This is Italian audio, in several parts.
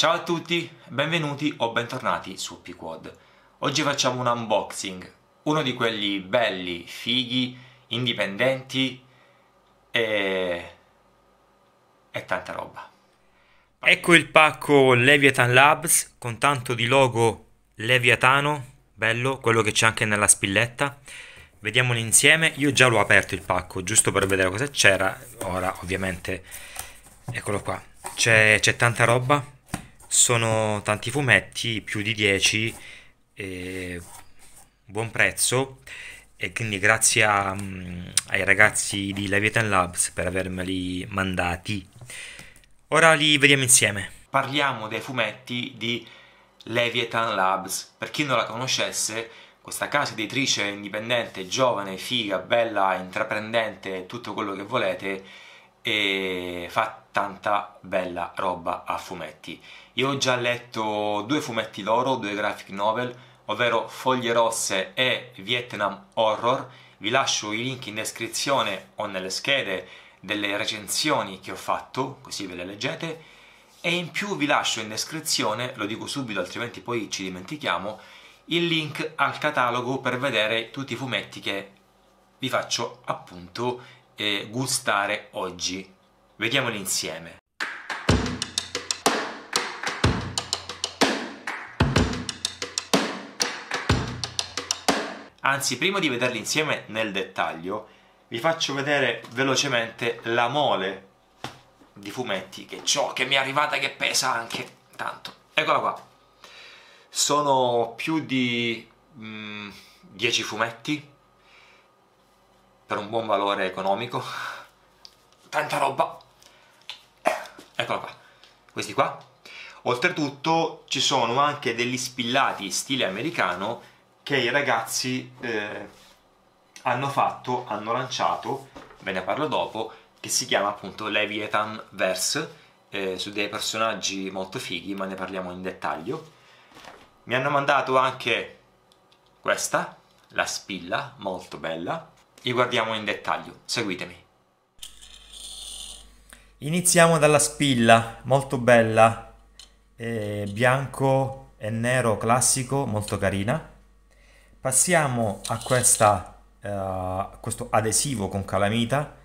Ciao a tutti, benvenuti o bentornati su P-Quad. Oggi facciamo un unboxing, uno di quelli belli, fighi, indipendenti e... e tanta roba. Ecco il pacco Leviathan Labs con tanto di logo Leviatano, bello, quello che c'è anche nella spilletta. Vediamolo insieme, io già l'ho aperto il pacco giusto per vedere cosa c'era, ora ovviamente eccolo qua, c'è tanta roba sono tanti fumetti, più di 10, eh, buon prezzo e quindi grazie a, mm, ai ragazzi di Leviathan Labs per avermeli mandati. Ora li vediamo insieme. Parliamo dei fumetti di Leviathan Labs. Per chi non la conoscesse, questa casa editrice indipendente, giovane, figa, bella, intraprendente, tutto quello che volete, e fatta tanta bella roba a fumetti. Io ho già letto due fumetti loro, due graphic novel, ovvero Foglie Rosse e Vietnam Horror. Vi lascio i link in descrizione o nelle schede delle recensioni che ho fatto, così ve le leggete. E in più vi lascio in descrizione, lo dico subito altrimenti poi ci dimentichiamo, il link al catalogo per vedere tutti i fumetti che vi faccio appunto eh, gustare oggi. Vediamoli insieme. Anzi, prima di vederli insieme nel dettaglio, vi faccio vedere velocemente la mole di fumetti che ho, che mi è arrivata che pesa anche tanto. Eccola qua. Sono più di 10 mm, fumetti per un buon valore economico. Tanta roba eccola qua, questi qua. Oltretutto ci sono anche degli spillati stile americano che i ragazzi eh, hanno fatto, hanno lanciato, ve ne parlo dopo, che si chiama appunto Leviathan Verse, eh, su dei personaggi molto fighi, ma ne parliamo in dettaglio. Mi hanno mandato anche questa, la spilla, molto bella, li guardiamo in dettaglio, seguitemi. Iniziamo dalla spilla, molto bella, eh, bianco e nero classico, molto carina. Passiamo a, questa, eh, a questo adesivo con calamita,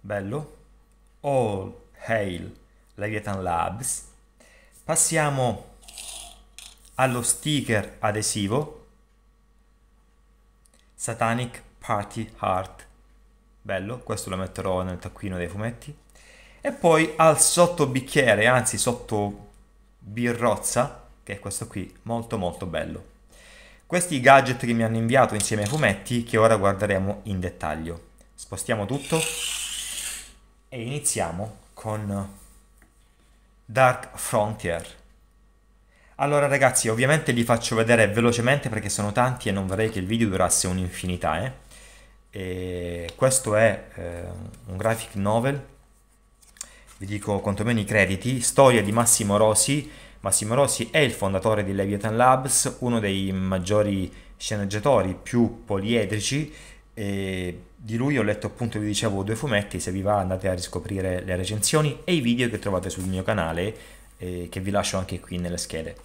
bello. All Hail Leviathan Labs. Passiamo allo sticker adesivo Satanic Party Heart bello, questo lo metterò nel taccuino dei fumetti. E poi al sotto bicchiere, anzi sotto birrozza, che è questo qui, molto molto bello. Questi gadget che mi hanno inviato insieme ai fumetti che ora guarderemo in dettaglio. Spostiamo tutto e iniziamo con Dark Frontier. Allora ragazzi, ovviamente li faccio vedere velocemente perché sono tanti e non vorrei che il video durasse un'infinità, eh. E questo è eh, un graphic novel, vi dico quantomeno i crediti, storia di Massimo Rossi. Massimo Rossi è il fondatore di Leviathan Labs, uno dei maggiori sceneggiatori più poliedrici e di lui ho letto appunto vi dicevo due fumetti, se vi va andate a riscoprire le recensioni e i video che trovate sul mio canale eh, che vi lascio anche qui nelle schede.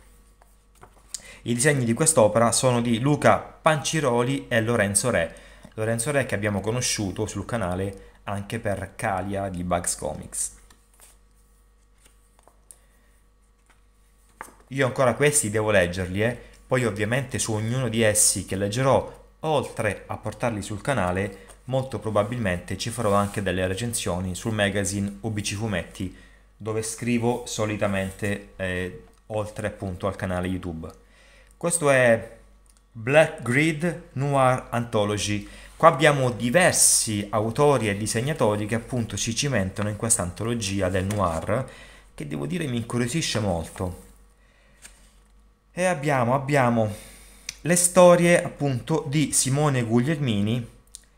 I disegni di quest'opera sono di Luca Panciroli e Lorenzo Re Lorenzo Re che abbiamo conosciuto sul canale anche per Kalia di Bugs Comics. Io ancora questi devo leggerli, eh? poi ovviamente su ognuno di essi che leggerò, oltre a portarli sul canale, molto probabilmente ci farò anche delle recensioni sul magazine UBC Fumetti, dove scrivo solitamente eh, oltre appunto al canale YouTube. Questo è Black Grid Noir Anthology. Qua abbiamo diversi autori e disegnatori che appunto ci cimentano in questa antologia del noir che devo dire mi incuriosisce molto. E abbiamo, abbiamo le storie appunto di Simone Guglielmini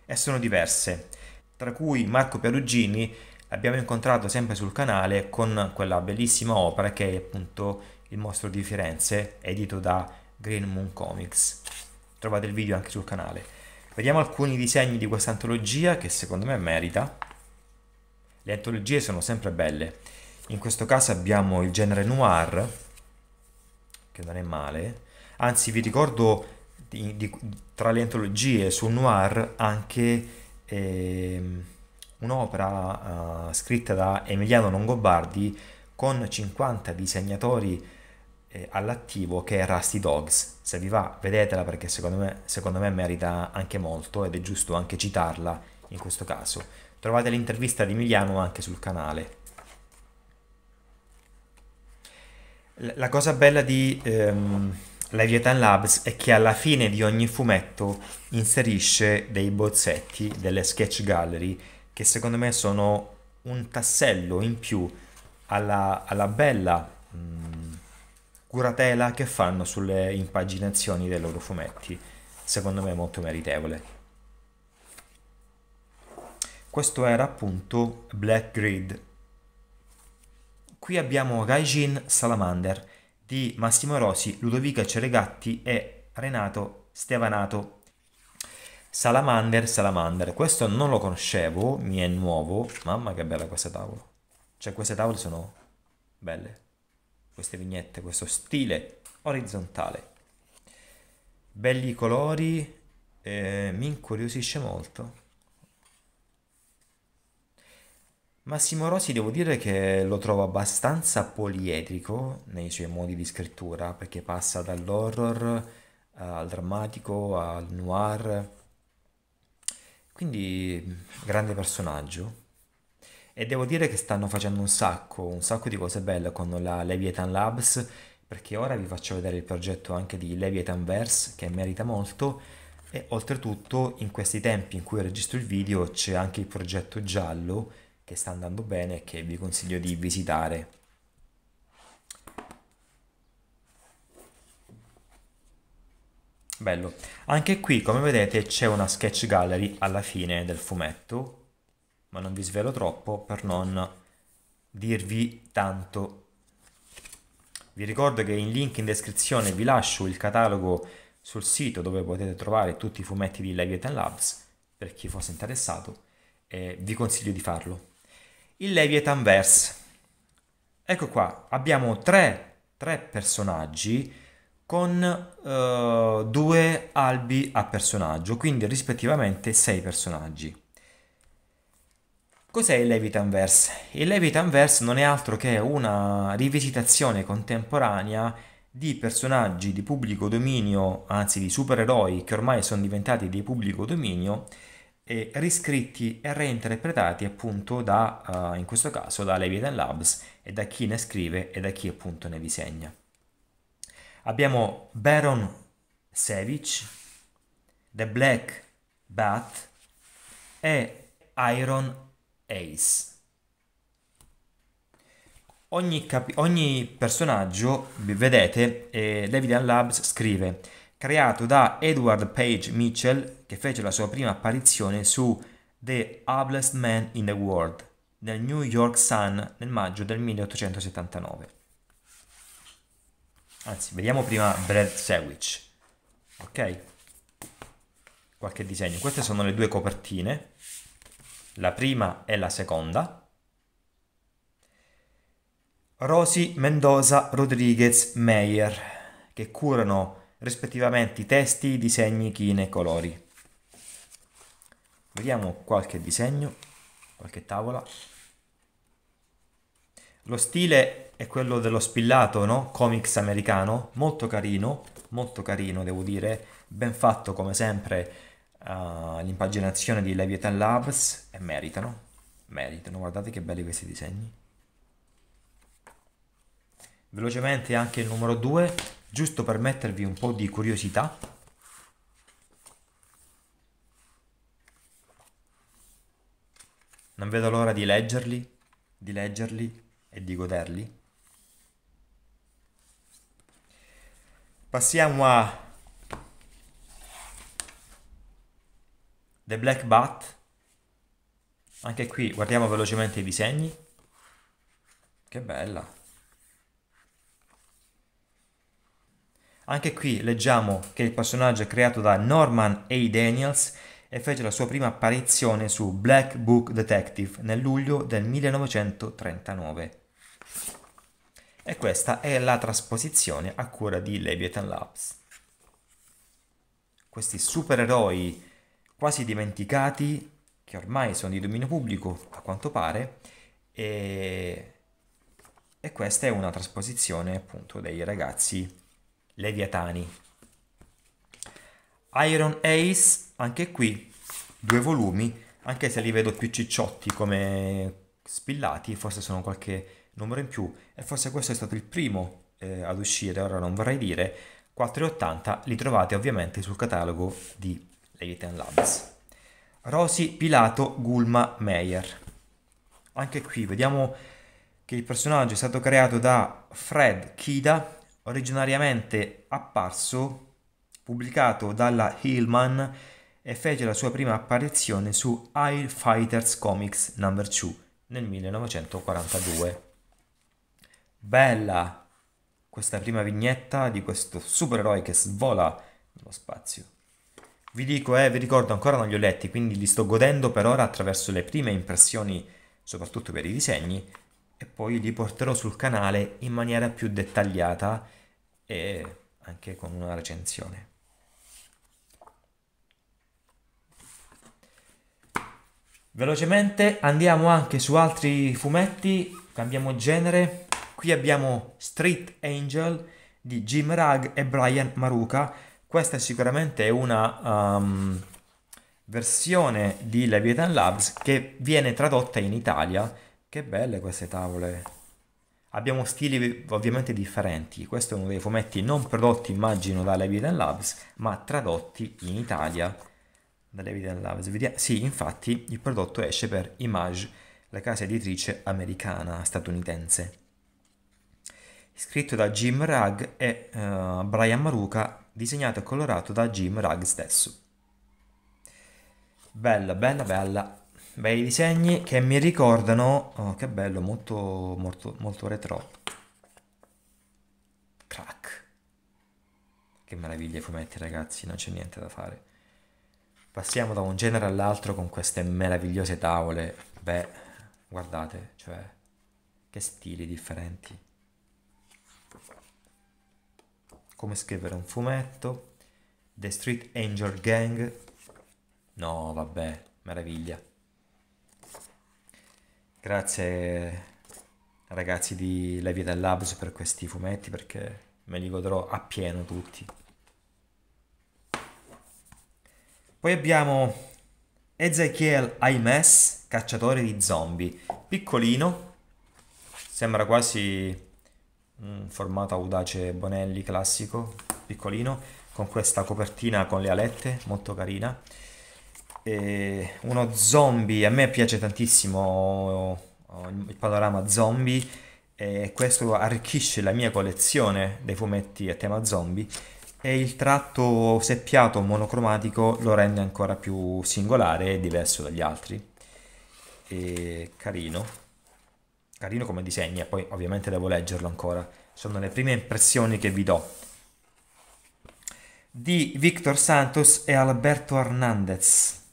e sono diverse, tra cui Marco Perugini l'abbiamo incontrato sempre sul canale con quella bellissima opera che è appunto Il mostro di Firenze, edito da Green Moon Comics. Trovate il video anche sul canale. Vediamo alcuni disegni di questa antologia che secondo me merita. Le antologie sono sempre belle. In questo caso abbiamo il genere noir, che non è male. Anzi, vi ricordo di, di, tra le antologie sul noir anche eh, un'opera eh, scritta da Emiliano Longobardi con 50 disegnatori eh, all'attivo che è Rusty Dogs. Se vi va, vedetela perché secondo me, secondo me merita anche molto ed è giusto anche citarla in questo caso. Trovate l'intervista di Emiliano anche sul canale. La cosa bella di ehm, Leviathan Labs è che alla fine di ogni fumetto inserisce dei bozzetti, delle sketch gallery, che secondo me sono un tassello in più alla, alla bella mh, mhmm, curatela che fanno sulle impaginazioni dei loro fumetti, secondo me molto meritevole. Questo era appunto Black Grid. Qui abbiamo Gaijin Salamander di Massimo Rosi, Ludovica Ceregatti e Renato Stevanato. Salamander, Salamander, questo non lo conoscevo, mi è nuovo, mamma che bella questa tavola. Cioè queste tavole sono belle queste vignette, questo stile orizzontale. Belli colori, eh, mi incuriosisce molto. Massimo Rosi devo dire che lo trovo abbastanza poliedrico nei suoi modi di scrittura, perché passa dall'horror eh, al drammatico al noir. Quindi grande personaggio. E devo dire che stanno facendo un sacco, un sacco di cose belle con la Leviathan Labs, perché ora vi faccio vedere il progetto anche di Leviathan Verse, che merita molto, e oltretutto in questi tempi in cui registro il video c'è anche il progetto giallo, che sta andando bene e che vi consiglio di visitare. Bello. Anche qui, come vedete, c'è una sketch gallery alla fine del fumetto ma non vi svelo troppo per non dirvi tanto. Vi ricordo che in link in descrizione vi lascio il catalogo sul sito dove potete trovare tutti i fumetti di Leviathan Labs per chi fosse interessato e vi consiglio di farlo. Il Leviathan Verse. Ecco qua, abbiamo tre, tre personaggi con uh, due albi a personaggio, quindi rispettivamente sei personaggi. Cos'è il Levitan Verse? Il Levitan Verse non è altro che una rivisitazione contemporanea di personaggi di pubblico dominio, anzi di supereroi che ormai sono diventati di pubblico dominio, e riscritti e reinterpretati appunto da, uh, in questo caso, da Levitan Labs e da chi ne scrive e da chi appunto ne disegna. Abbiamo Baron Savage, The Black Bat e Iron Ace. Ogni, capi- ogni personaggio, vedete, eh, Levian Labs scrive, creato da Edward Page Mitchell, che fece la sua prima apparizione su The Ablest Man in the World, nel New York Sun nel maggio del 1879. Anzi, vediamo prima Bread Sandwich. Ok? Qualche disegno. Queste sono le due copertine la prima e la seconda. Rosy Mendoza Rodriguez Meyer, che curano rispettivamente i testi, i disegni, chine e colori. Vediamo qualche disegno, qualche tavola. Lo stile è quello dello spillato, no? Comics americano, molto carino, molto carino devo dire, ben fatto come sempre uh, l'impaginazione di Leviathan Labs e eh, meritano, meritano, guardate che belli questi disegni. Velocemente anche il numero 2, giusto per mettervi un po' di curiosità. Non vedo l'ora di leggerli, di leggerli e di goderli. Passiamo a The Black Bat, anche qui guardiamo velocemente i disegni, che bella. Anche qui leggiamo che il personaggio è creato da Norman A. Daniels e fece la sua prima apparizione su Black Book Detective nel luglio del 1939. E questa è la trasposizione a cura di Leviathan Labs. Questi supereroi quasi dimenticati, che ormai sono di dominio pubblico a quanto pare, e, e questa è una trasposizione appunto dei ragazzi leviatani. Iron Ace, anche qui due volumi, anche se li vedo più cicciotti come spillati, forse sono qualche numero in più e forse questo è stato il primo eh, ad uscire, ora non vorrei dire, 4,80 li trovate ovviamente sul catalogo di Leviathan Labs. Rosy, Pilato, Gulma, Meyer. Anche qui vediamo che il personaggio è stato creato da Fred Kida, originariamente apparso, pubblicato dalla Hillman e fece la sua prima apparizione su Air Fighters Comics No. 2 nel 1942. Bella questa prima vignetta di questo supereroe che svola nello spazio. Vi dico, eh, vi ricordo, ancora non li ho letti, quindi li sto godendo per ora attraverso le prime impressioni, soprattutto per i disegni, e poi li porterò sul canale in maniera più dettagliata e anche con una recensione. Velocemente andiamo anche su altri fumetti, cambiamo genere. Qui abbiamo Street Angel di Jim Rugg e Brian Maruca questa è sicuramente una um, versione di Leviathan Labs che viene tradotta in Italia. Che belle queste tavole! Abbiamo stili ovviamente differenti. Questo è uno dei fumetti non prodotti, immagino, da Leviathan Labs, ma tradotti in Italia da Leviathan Labs. Sì, infatti il prodotto esce per Image, la casa editrice americana statunitense scritto da Jim Rugg e uh, Brian Maruca disegnato e colorato da Jim Rugg stesso. Bella, bella, bella. Bei disegni che mi ricordano... Oh, che bello, molto, molto, molto retro. Crack. Che meraviglia i fumetti, ragazzi, non c'è niente da fare. Passiamo da un genere all'altro con queste meravigliose tavole. Beh, guardate, cioè, che stili differenti. come scrivere un fumetto, The Street Angel Gang, no vabbè, meraviglia. Grazie ragazzi di La Labs per questi fumetti perché me li godrò appieno tutti. Poi abbiamo Ezekiel Aimes, cacciatore di zombie, piccolino, sembra quasi un formato audace Bonelli classico, piccolino, con questa copertina con le alette, molto carina. E uno zombie, a me piace tantissimo oh, il panorama zombie e questo arricchisce la mia collezione dei fumetti a tema zombie e il tratto seppiato monocromatico lo rende ancora più singolare e diverso dagli altri. E carino carino come disegna, poi ovviamente devo leggerlo ancora, sono le prime impressioni che vi do. Di Victor Santos e Alberto Hernandez.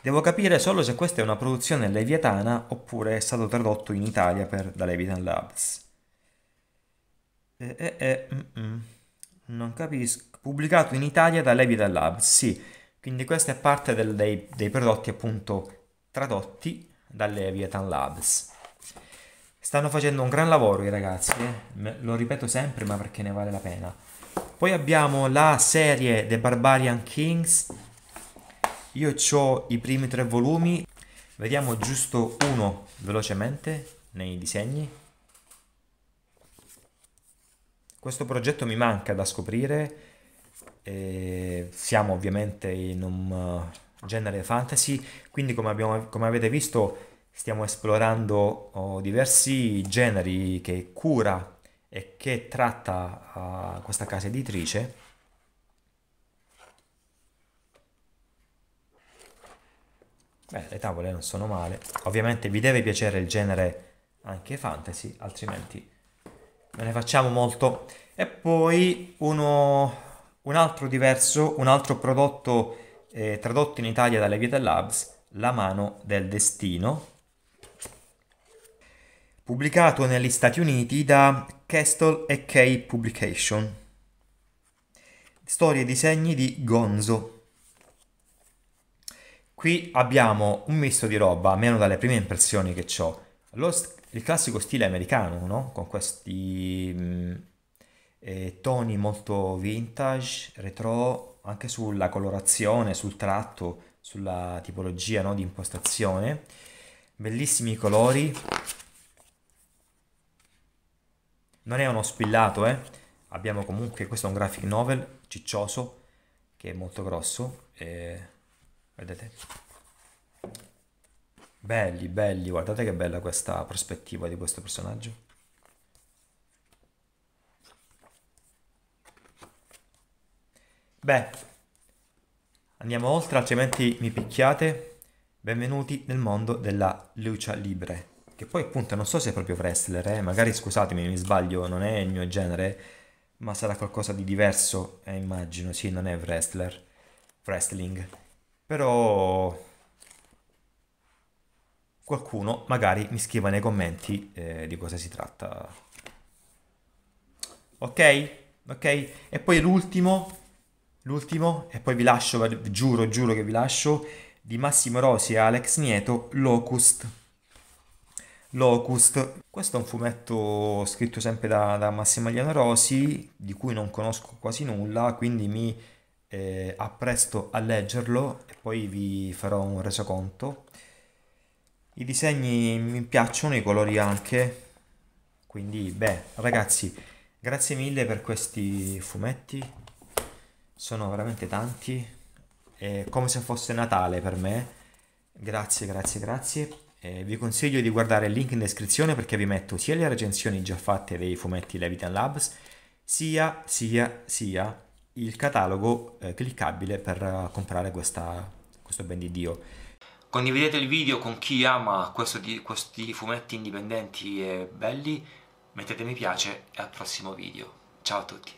Devo capire solo se questa è una produzione leviatana oppure è stato tradotto in Italia per, da Leviathan Labs. Eh, eh, eh, mm, mm. Non capisco. Pubblicato in Italia da Leviathan Labs, sì. Quindi questa è parte del, dei, dei prodotti appunto tradotti da Leviathan Labs. Stanno facendo un gran lavoro i ragazzi, eh? lo ripeto sempre ma perché ne vale la pena. Poi abbiamo la serie The Barbarian Kings, io ho i primi tre volumi, vediamo giusto uno velocemente nei disegni. Questo progetto mi manca da scoprire, e eh, siamo ovviamente in un genere fantasy, quindi come, abbiamo, come avete visto stiamo esplorando oh, diversi generi che cura e che tratta uh, questa casa editrice. Beh, le tavole non sono male. Ovviamente vi deve piacere il genere anche fantasy, altrimenti non ne facciamo molto. E poi uno, un altro diverso, un altro prodotto eh, tradotto in Italia dalle Vita Labs, La mano del destino, pubblicato negli Stati Uniti da Castle e K Publication. Storie e disegni di Gonzo. Qui abbiamo un misto di roba, almeno dalle prime impressioni che ho. il classico stile americano, no? Con questi mh, mm, eh, toni molto vintage, retro, anche sulla colorazione, sul tratto, sulla tipologia no, di impostazione. Bellissimi colori. Non è uno spillato, eh? Abbiamo comunque, questo è un graphic novel ciccioso, che è molto grosso. E... Vedete? Belli, belli, guardate che bella questa prospettiva di questo personaggio. Beh, andiamo oltre, altrimenti mi picchiate. Benvenuti nel mondo della lucha libre. Che poi appunto non so se è proprio wrestler, eh? magari scusatemi, mi sbaglio, non è il mio genere, ma sarà qualcosa di diverso, eh, immagino, sì, non è wrestler, wrestling. Però qualcuno magari mi scriva nei commenti eh, di cosa si tratta. Ok? Ok? E poi l'ultimo L'ultimo, e poi vi lascio, giuro, giuro che vi lascio, di Massimo Rosi e Alex Nieto, Locust. Locust, questo è un fumetto scritto sempre da, da Massimiliano Rosi, di cui non conosco quasi nulla, quindi mi eh, appresto a leggerlo e poi vi farò un resoconto. I disegni mi piacciono, i colori anche, quindi beh ragazzi, grazie mille per questi fumetti, sono veramente tanti, è come se fosse Natale per me. Grazie, grazie, grazie. Eh, vi consiglio di guardare il link in descrizione perché vi metto sia le recensioni già fatte dei fumetti Levitan Labs, sia, sia, sia il catalogo eh, cliccabile per eh, comprare questa, questo ben di Dio. Condividete il video con chi ama questo, questi fumetti indipendenti e belli, mettete mi piace e al prossimo video. Ciao a tutti!